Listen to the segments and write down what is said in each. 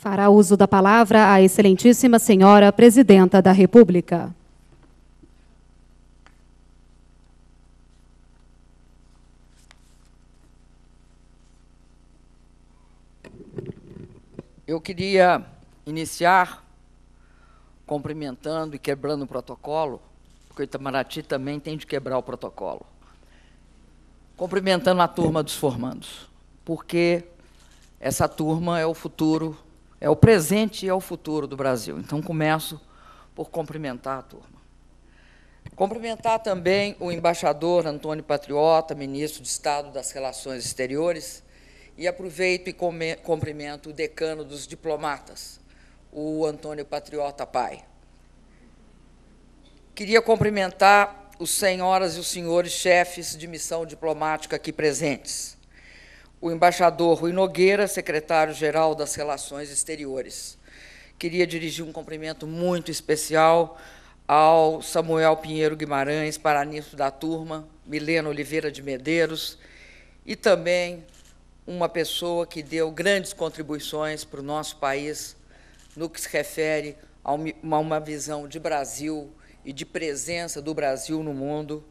Fará uso da palavra a Excelentíssima Senhora Presidenta da República. Eu queria iniciar cumprimentando e quebrando o protocolo, porque o Itamaraty também tem de quebrar o protocolo. Cumprimentando a turma dos formandos, porque essa turma é o futuro é o presente e é o futuro do Brasil. Então, começo por cumprimentar a turma. Cumprimentar também o embaixador Antônio Patriota, ministro de Estado das Relações Exteriores, e aproveito e cumprimento o decano dos diplomatas, o Antônio Patriota Pai. Queria cumprimentar os senhoras e os senhores chefes de missão diplomática aqui presentes o embaixador Rui Nogueira, secretário-geral das Relações Exteriores. Queria dirigir um cumprimento muito especial ao Samuel Pinheiro Guimarães, paraninfo da turma, Milena Oliveira de Medeiros, e também uma pessoa que deu grandes contribuições para o nosso país no que se refere a uma visão de Brasil e de presença do Brasil no mundo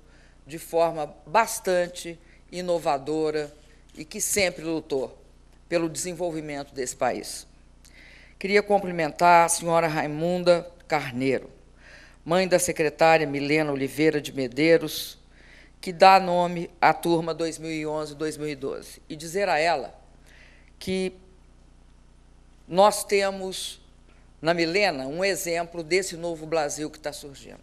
de forma bastante inovadora e que sempre lutou pelo desenvolvimento desse país. Queria cumprimentar a senhora Raimunda Carneiro, mãe da secretária Milena Oliveira de Medeiros, que dá nome à turma 2011-2012, e dizer a ela que nós temos na Milena um exemplo desse novo Brasil que está surgindo.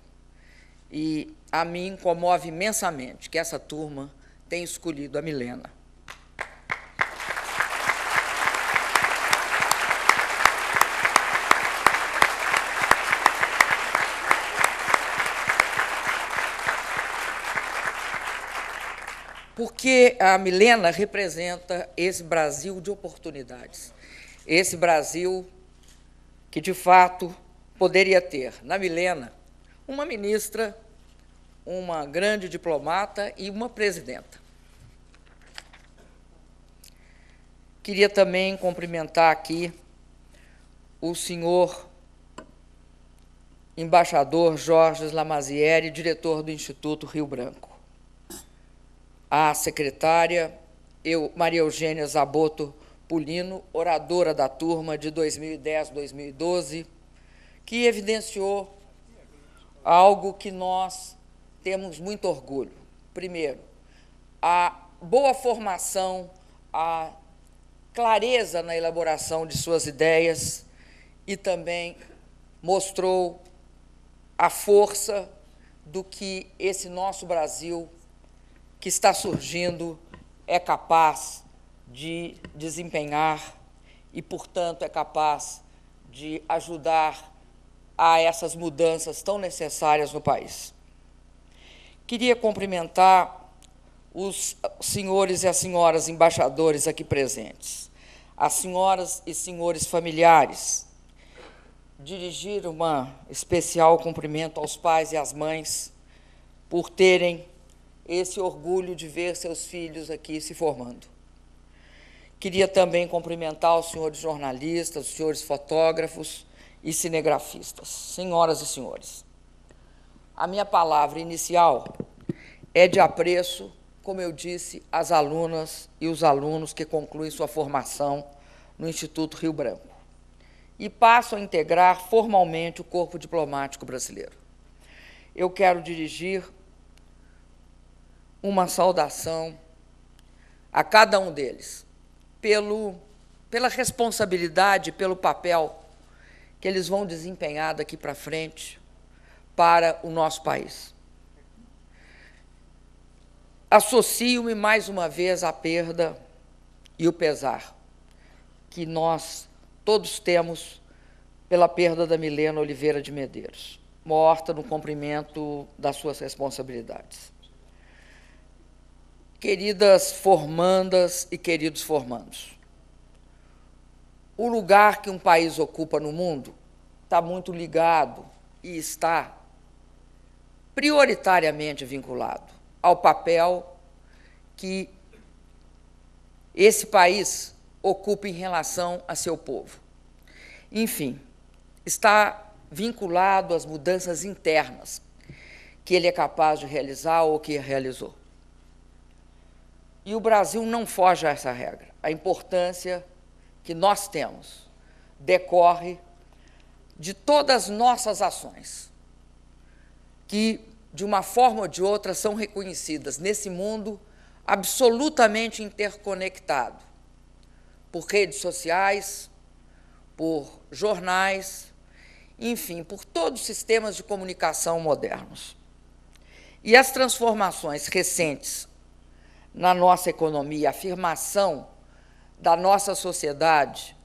E a mim comove imensamente que essa turma tenha escolhido a Milena porque a Milena representa esse Brasil de oportunidades, esse Brasil que de fato poderia ter na Milena uma ministra, uma grande diplomata e uma presidenta. Queria também cumprimentar aqui o senhor embaixador Jorge Lamazieri, diretor do Instituto Rio Branco a secretária eu, Maria Eugênia Zaboto Pulino, oradora da turma de 2010-2012, que evidenciou algo que nós temos muito orgulho. Primeiro, a boa formação, a clareza na elaboração de suas ideias e também mostrou a força do que esse nosso Brasil que está surgindo é capaz de desempenhar e, portanto, é capaz de ajudar a essas mudanças tão necessárias no país. Queria cumprimentar os senhores e as senhoras embaixadores aqui presentes, as senhoras e senhores familiares, dirigir uma especial cumprimento aos pais e às mães por terem esse orgulho de ver seus filhos aqui se formando. Queria também cumprimentar os senhores jornalistas, os senhores fotógrafos e cinegrafistas, senhoras e senhores. A minha palavra inicial é de apreço, como eu disse, às alunas e os alunos que concluem sua formação no Instituto Rio Branco e passam a integrar formalmente o corpo diplomático brasileiro. Eu quero dirigir uma saudação a cada um deles, pelo, pela responsabilidade, pelo papel que eles vão desempenhar daqui para frente para o nosso país. Associo-me mais uma vez à perda e o pesar que nós todos temos pela perda da Milena Oliveira de Medeiros, morta no cumprimento das suas responsabilidades. Queridas formandas e queridos formandos, o lugar que um país ocupa no mundo está muito ligado e está prioritariamente vinculado ao papel que esse país ocupa em relação a seu povo. Enfim, está vinculado às mudanças internas que ele é capaz de realizar ou que realizou. E o Brasil não foge a essa regra. A importância que nós temos decorre de todas nossas ações, que, de uma forma ou de outra, são reconhecidas nesse mundo absolutamente interconectado por redes sociais, por jornais, enfim, por todos os sistemas de comunicação modernos. E as transformações recentes na nossa economia, a afirmação da nossa sociedade,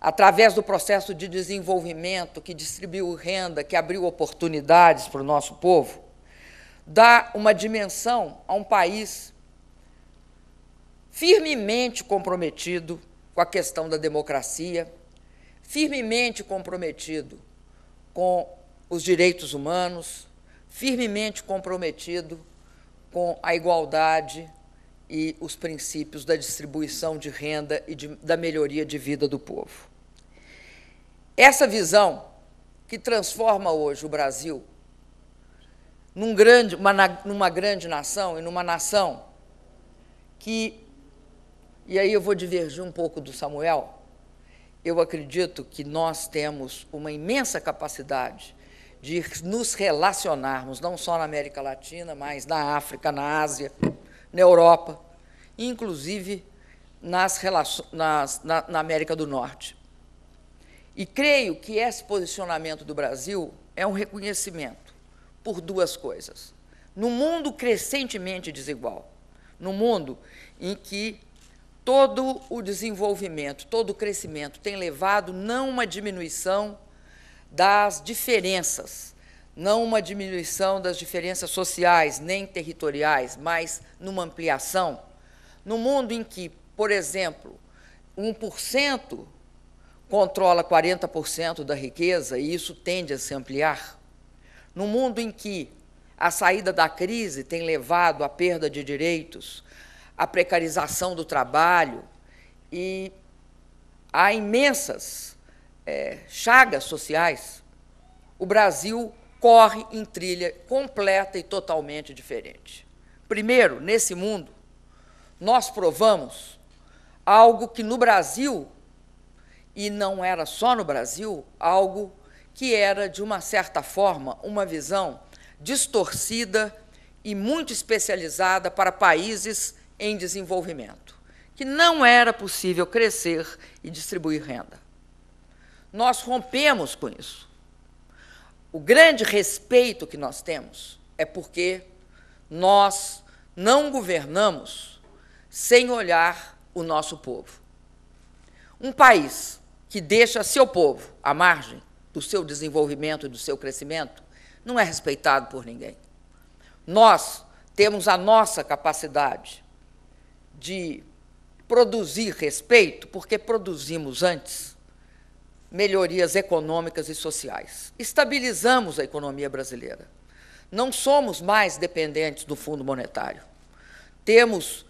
através do processo de desenvolvimento que distribuiu renda, que abriu oportunidades para o nosso povo, dá uma dimensão a um país firmemente comprometido com a questão da democracia, firmemente comprometido com os direitos humanos, firmemente comprometido com a igualdade e os princípios da distribuição de renda e de, da melhoria de vida do povo. Essa visão que transforma hoje o Brasil num grande, uma, numa grande nação e numa nação que, e aí eu vou divergir um pouco do Samuel, eu acredito que nós temos uma imensa capacidade de nos relacionarmos, não só na América Latina, mas na África, na Ásia, na Europa, inclusive nas nas, na, na América do Norte. E creio que esse posicionamento do Brasil é um reconhecimento por duas coisas. No mundo crescentemente desigual, no mundo em que todo o desenvolvimento, todo o crescimento tem levado não uma diminuição das diferenças, não uma diminuição das diferenças sociais nem territoriais, mas numa ampliação, no mundo em que, por exemplo, 1% controla 40% da riqueza e isso tende a se ampliar, no mundo em que a saída da crise tem levado à perda de direitos, à precarização do trabalho e há imensas é, chagas sociais, o Brasil corre em trilha completa e totalmente diferente. Primeiro, nesse mundo, nós provamos algo que no Brasil, e não era só no Brasil, algo que era, de uma certa forma, uma visão distorcida e muito especializada para países em desenvolvimento, que não era possível crescer e distribuir renda. Nós rompemos com isso. O grande respeito que nós temos é porque nós não governamos sem olhar o nosso povo. Um país que deixa seu povo à margem do seu desenvolvimento e do seu crescimento não é respeitado por ninguém. Nós temos a nossa capacidade de produzir respeito porque produzimos antes melhorias econômicas e sociais. Estabilizamos a economia brasileira. Não somos mais dependentes do Fundo Monetário. Temos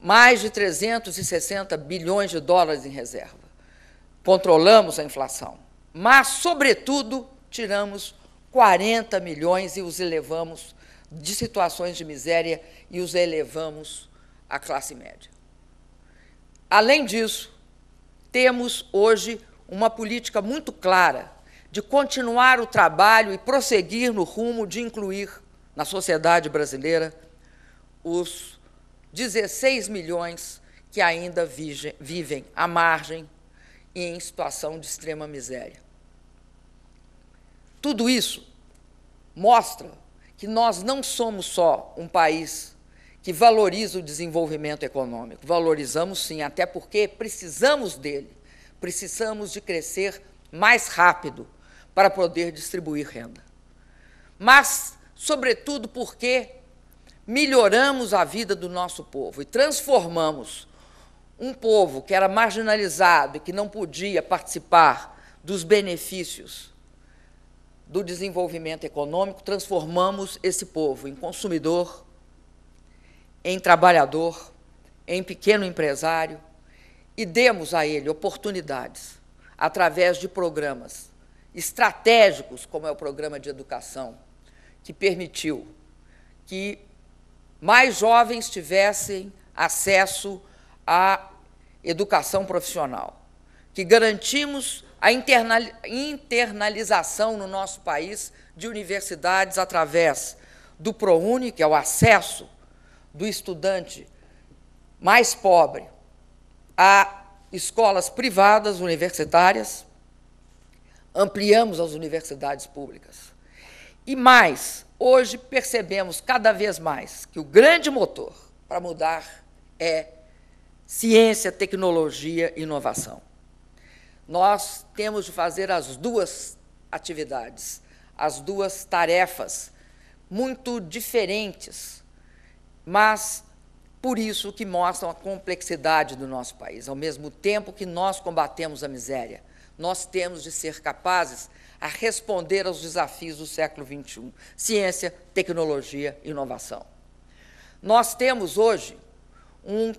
mais de 360 bilhões de dólares em reserva. Controlamos a inflação, mas, sobretudo, tiramos 40 milhões e os elevamos de situações de miséria e os elevamos à classe média. Além disso, temos hoje uma política muito clara de continuar o trabalho e prosseguir no rumo de incluir na sociedade brasileira os 16 milhões que ainda vivem à margem e em situação de extrema miséria. Tudo isso mostra que nós não somos só um país que valoriza o desenvolvimento econômico, valorizamos sim, até porque precisamos dele precisamos de crescer mais rápido para poder distribuir renda. Mas, sobretudo, porque melhoramos a vida do nosso povo e transformamos um povo que era marginalizado e que não podia participar dos benefícios do desenvolvimento econômico, transformamos esse povo em consumidor, em trabalhador, em pequeno empresário, e demos a ele oportunidades através de programas estratégicos, como é o programa de educação, que permitiu que mais jovens tivessem acesso à educação profissional, que garantimos a internalização no nosso país de universidades através do ProUni, que é o acesso do estudante mais pobre a escolas privadas universitárias, ampliamos as universidades públicas. E mais, hoje percebemos cada vez mais que o grande motor para mudar é ciência, tecnologia e inovação. Nós temos de fazer as duas atividades, as duas tarefas muito diferentes, mas por isso que mostram a complexidade do nosso país. Ao mesmo tempo que nós combatemos a miséria, nós temos de ser capazes a responder aos desafios do século XXI: ciência, tecnologia, inovação. Nós temos hoje um,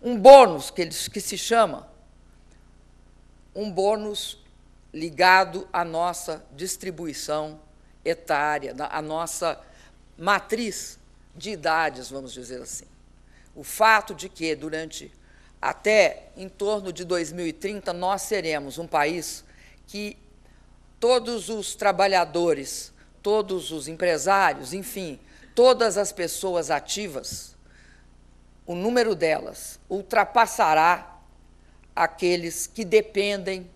um bônus que, eles, que se chama um bônus ligado à nossa distribuição etária, à nossa matriz de idades, vamos dizer assim. O fato de que, durante até em torno de 2030, nós seremos um país que todos os trabalhadores, todos os empresários, enfim, todas as pessoas ativas, o número delas ultrapassará aqueles que dependem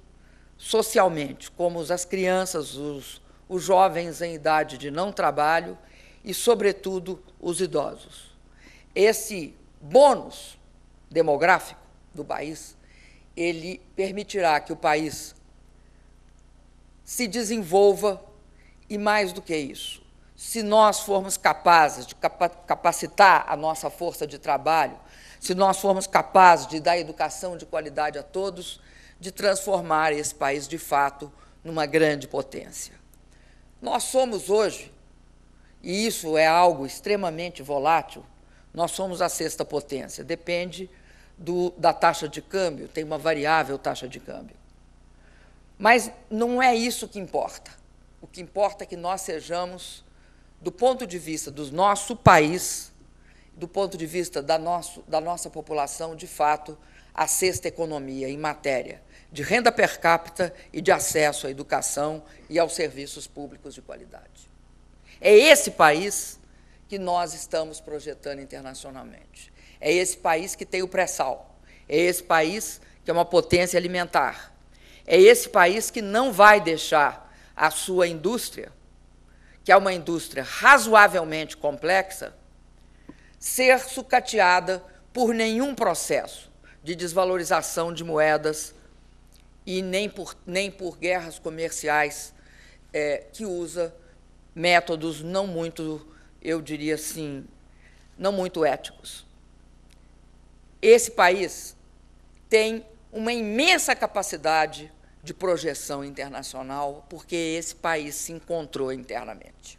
socialmente, como as crianças, os, os jovens em idade de não trabalho e, sobretudo, os idosos. Esse bônus demográfico do país, ele permitirá que o país se desenvolva e mais do que isso, se nós formos capazes de capacitar a nossa força de trabalho, se nós formos capazes de dar educação de qualidade a todos, de transformar esse país de fato numa grande potência. Nós somos hoje, e isso é algo extremamente volátil, nós somos a sexta potência, depende do, da taxa de câmbio, tem uma variável taxa de câmbio. Mas não é isso que importa. O que importa é que nós sejamos, do ponto de vista do nosso país, do ponto de vista da, nosso, da nossa população, de fato, a sexta economia em matéria de renda per capita e de acesso à educação e aos serviços públicos de qualidade. É esse país que nós estamos projetando internacionalmente. É esse país que tem o pré-sal. É esse país que é uma potência alimentar. É esse país que não vai deixar a sua indústria, que é uma indústria razoavelmente complexa, ser sucateada por nenhum processo de desvalorização de moedas e nem por, nem por guerras comerciais é, que usa métodos não muito eu diria assim, não muito éticos. Esse país tem uma imensa capacidade de projeção internacional, porque esse país se encontrou internamente.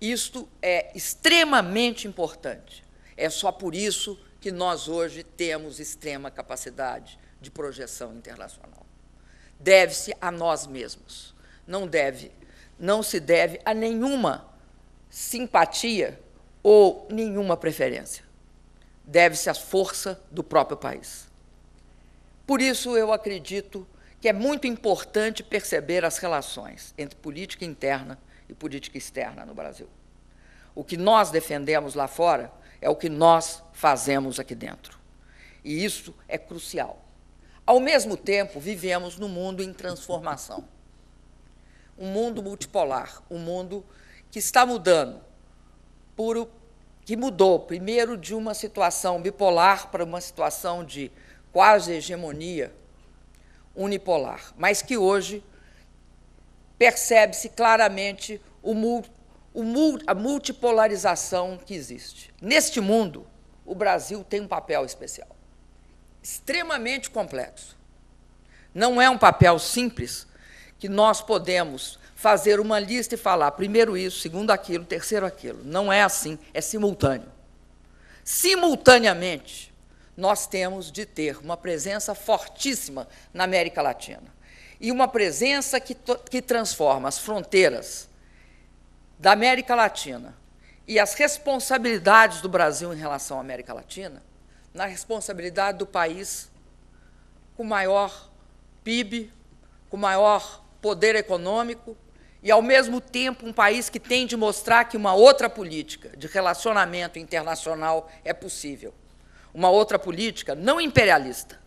Isto é extremamente importante. É só por isso que nós hoje temos extrema capacidade de projeção internacional. Deve-se a nós mesmos. Não deve, não se deve a nenhuma simpatia ou nenhuma preferência. Deve-se à força do próprio país. Por isso, eu acredito que é muito importante perceber as relações entre política interna e política externa no Brasil. O que nós defendemos lá fora é o que nós fazemos aqui dentro. E isso é crucial. Ao mesmo tempo, vivemos num mundo em transformação. Um mundo multipolar, um mundo que está mudando, que mudou primeiro de uma situação bipolar para uma situação de quase hegemonia unipolar, mas que hoje percebe-se claramente o, o, a multipolarização que existe. Neste mundo, o Brasil tem um papel especial, extremamente complexo. Não é um papel simples que nós podemos fazer uma lista e falar primeiro isso, segundo aquilo, terceiro aquilo. Não é assim, é simultâneo. Simultaneamente, nós temos de ter uma presença fortíssima na América Latina e uma presença que, que transforma as fronteiras da América Latina e as responsabilidades do Brasil em relação à América Latina na responsabilidade do país com maior PIB, com maior poder econômico, e, ao mesmo tempo, um país que tem de mostrar que uma outra política de relacionamento internacional é possível. Uma outra política não imperialista,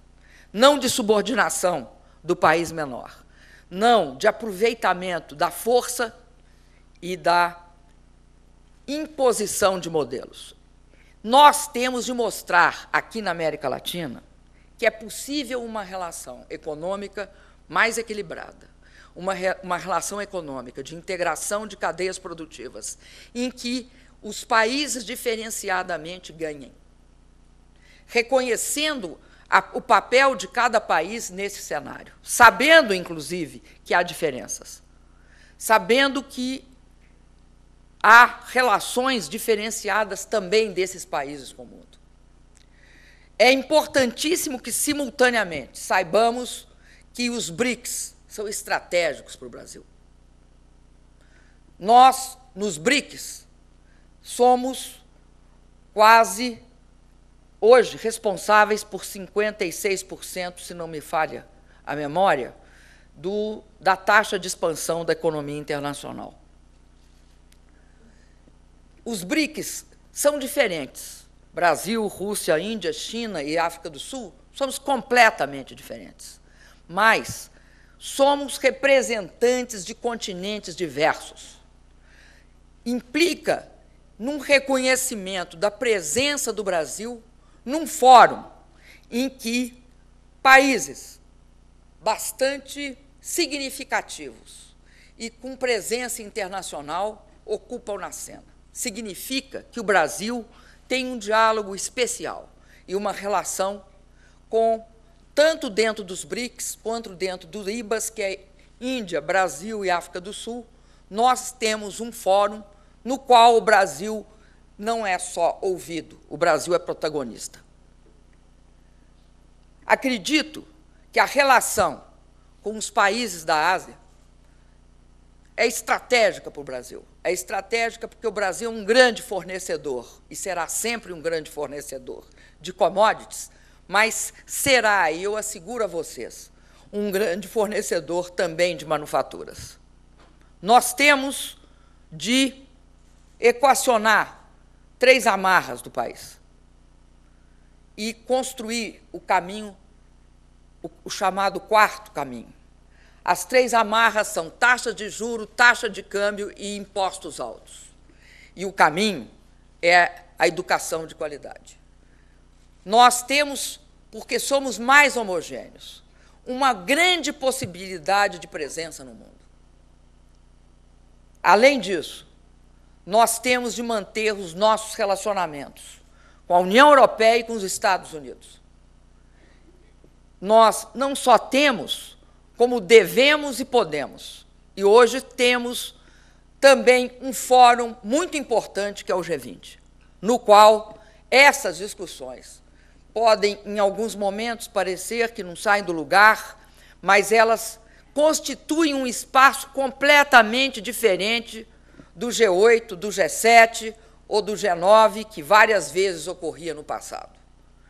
não de subordinação do país menor, não de aproveitamento da força e da imposição de modelos. Nós temos de mostrar aqui na América Latina que é possível uma relação econômica mais equilibrada, uma, uma relação econômica, de integração de cadeias produtivas, em que os países diferenciadamente ganhem, reconhecendo a, o papel de cada país nesse cenário, sabendo, inclusive, que há diferenças, sabendo que há relações diferenciadas também desses países com o mundo. É importantíssimo que, simultaneamente, saibamos que os BRICS, são estratégicos para o Brasil. Nós, nos BRICS, somos quase hoje responsáveis por 56%, se não me falha a memória, do, da taxa de expansão da economia internacional. Os BRICS são diferentes. Brasil, Rússia, Índia, China e África do Sul somos completamente diferentes. Mas Somos representantes de continentes diversos. Implica num reconhecimento da presença do Brasil num fórum em que países bastante significativos e com presença internacional ocupam na cena. Significa que o Brasil tem um diálogo especial e uma relação com tanto dentro dos BRICS quanto dentro dos IBAS, que é Índia, Brasil e África do Sul, nós temos um fórum no qual o Brasil não é só ouvido, o Brasil é protagonista. Acredito que a relação com os países da Ásia é estratégica para o Brasil. É estratégica porque o Brasil é um grande fornecedor e será sempre um grande fornecedor de commodities mas será, e eu asseguro a vocês, um grande fornecedor também de manufaturas. Nós temos de equacionar três amarras do país e construir o caminho, o, chamado quarto caminho. As três amarras são taxa de juro, taxa de câmbio e impostos altos. E o caminho é a educação de qualidade nós temos, porque somos mais homogêneos, uma grande possibilidade de presença no mundo. Além disso, nós temos de manter os nossos relacionamentos com a União Europeia e com os Estados Unidos. Nós não só temos, como devemos e podemos. E hoje temos também um fórum muito importante que é o G20, no qual essas discussões podem, em alguns momentos, parecer que não saem do lugar, mas elas constituem um espaço completamente diferente do G8, do G7 ou do G9, que várias vezes ocorria no passado.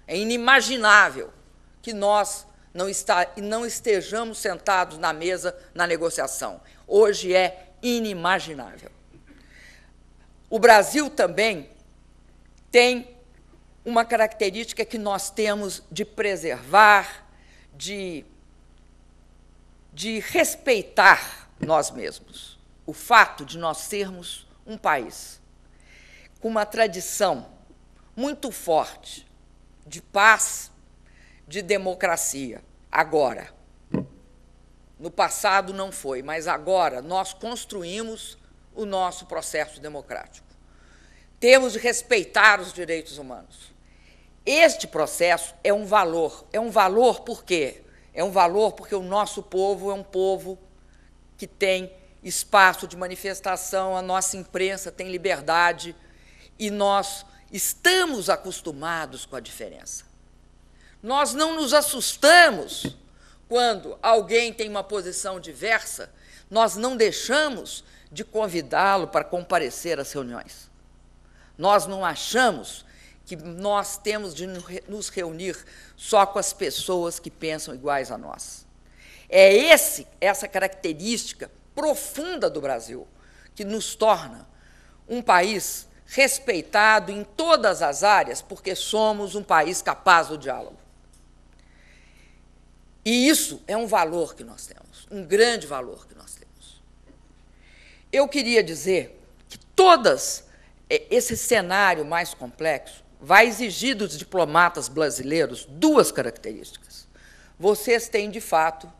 É inimaginável que nós não, está, não estejamos sentados na mesa na negociação. Hoje é inimaginável. O Brasil também tem uma característica que nós temos de preservar, de, de respeitar nós mesmos. O fato de nós sermos um país com uma tradição muito forte de paz, de democracia. Agora, no passado não foi, mas agora nós construímos o nosso processo democrático. Temos de respeitar os direitos humanos este processo é um valor. É um valor por quê? É um valor porque o nosso povo é um povo que tem espaço de manifestação, a nossa imprensa tem liberdade e nós estamos acostumados com a diferença. Nós não nos assustamos quando alguém tem uma posição diversa, nós não deixamos de convidá-lo para comparecer às reuniões. Nós não achamos que nós temos de nos reunir só com as pessoas que pensam iguais a nós. É esse, essa característica profunda do Brasil que nos torna um país respeitado em todas as áreas, porque somos um país capaz do diálogo. E isso é um valor que nós temos, um grande valor que nós temos. Eu queria dizer que todas é, esse cenário mais complexo vai exigir dos diplomatas brasileiros duas características. Vocês têm, de fato,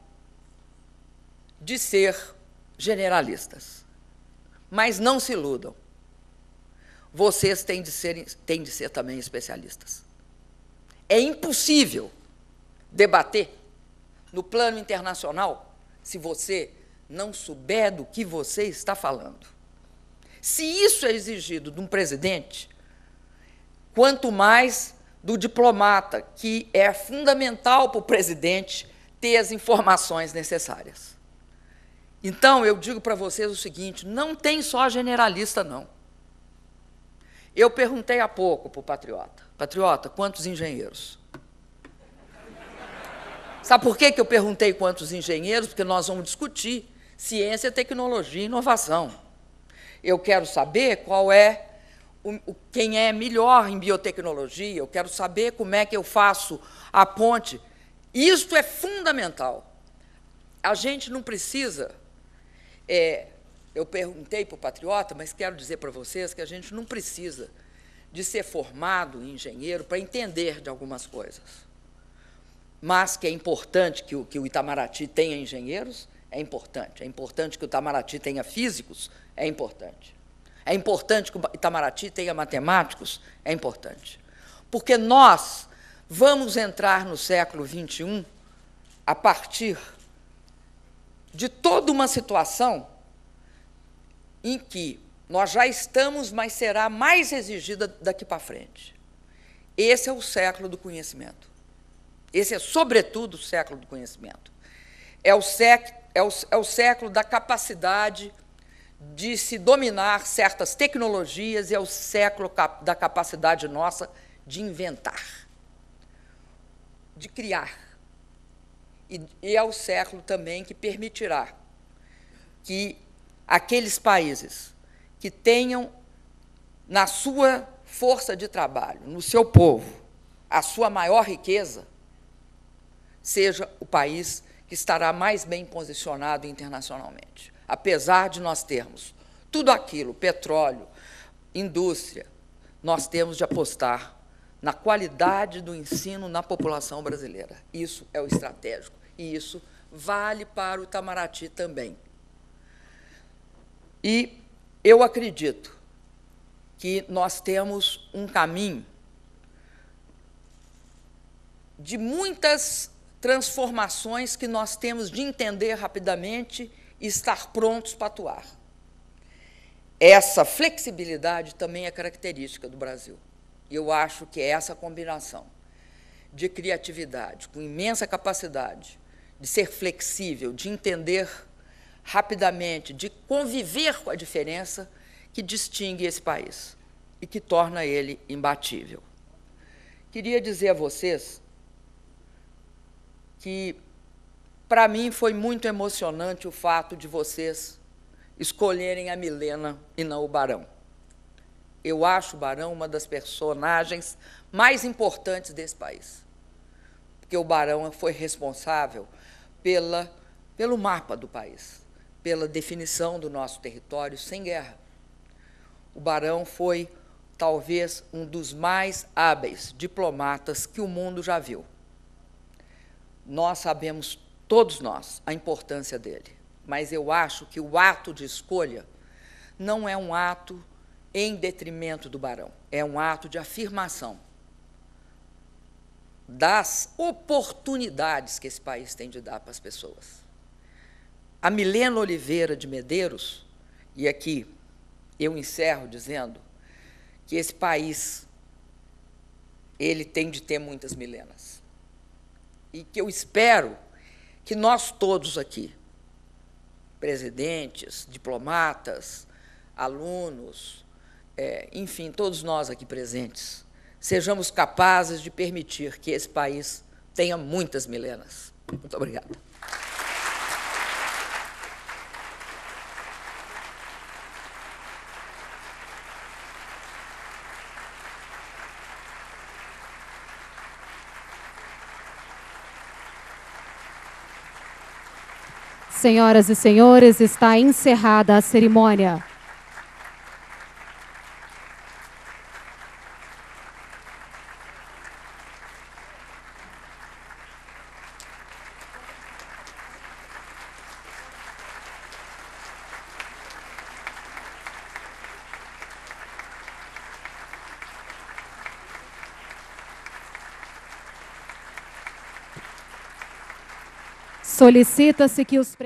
de ser generalistas. Mas não se iludam. Vocês têm de ser, têm de ser também especialistas. É impossível debater no plano internacional se você não souber do que você está falando. Se isso é exigido de um presidente, quanto mais do diplomata, que é fundamental para o presidente ter as informações necessárias. Então, eu digo para vocês o seguinte: não tem só generalista, não. Eu perguntei há pouco para o Patriota: Patriota, quantos engenheiros? Sabe por que, que eu perguntei quantos engenheiros? Porque nós vamos discutir ciência, tecnologia e inovação. Eu quero saber qual é o, quem é melhor em biotecnologia, eu quero saber como é que eu faço a ponte. Isto é fundamental. A gente não precisa. É, eu perguntei para o Patriota, mas quero dizer para vocês que a gente não precisa de ser formado em engenheiro para entender de algumas coisas. Mas que é importante que o, que o Itamaraty tenha engenheiros, é importante. É importante que o Itamaraty tenha físicos, é importante. É importante que o Itamaraty tenha matemáticos? É importante. Porque nós vamos entrar no século XXI a partir de toda uma situação em que nós já estamos, mas será mais exigida daqui para frente. Esse é o século do conhecimento. Esse é, sobretudo, o século do conhecimento. É o, sec, é o, é o século da capacidade de se dominar certas tecnologias e é o século cap da capacidade nossa de inventar, de criar. E, e é o século também que permitirá que aqueles países que tenham na sua força de trabalho, no seu povo, a sua maior riqueza, seja o país que estará mais bem posicionado internacionalmente apesar de nós termos tudo aquilo, petróleo, indústria, nós temos de apostar na qualidade do ensino na população brasileira. Isso é o estratégico e isso vale para o Itamaraty também. E eu acredito que nós temos um caminho de muitas transformações que nós temos de entender rapidamente e estar prontos para atuar. Essa flexibilidade também é característica do Brasil. E eu acho que é essa combinação de criatividade, com imensa capacidade de ser flexível, de entender rapidamente, de conviver com a diferença que distingue esse país e que torna ele imbatível. Queria dizer a vocês que para mim foi muito emocionante o fato de vocês escolherem a Milena e não o Barão. Eu acho o Barão uma das personagens mais importantes desse país. Porque o Barão foi responsável pela, pelo mapa do país, pela definição do nosso território sem guerra. O Barão foi talvez um dos mais hábeis diplomatas que o mundo já viu. Nós sabemos todos nós, a importância dele. Mas eu acho que o ato de escolha não é um ato em detrimento do barão, é um ato de afirmação das oportunidades que esse país tem de dar para as pessoas. A Milena Oliveira de Medeiros, e aqui eu encerro dizendo que esse país ele tem de ter muitas Milenas. E que eu espero que nós todos aqui, presidentes, diplomatas, alunos, é, enfim, todos nós aqui presentes, sejamos capazes de permitir que esse país tenha muitas milenas. Muito obrigada. Senhoras e senhores, está encerrada a cerimônia. solicita-se que os presentes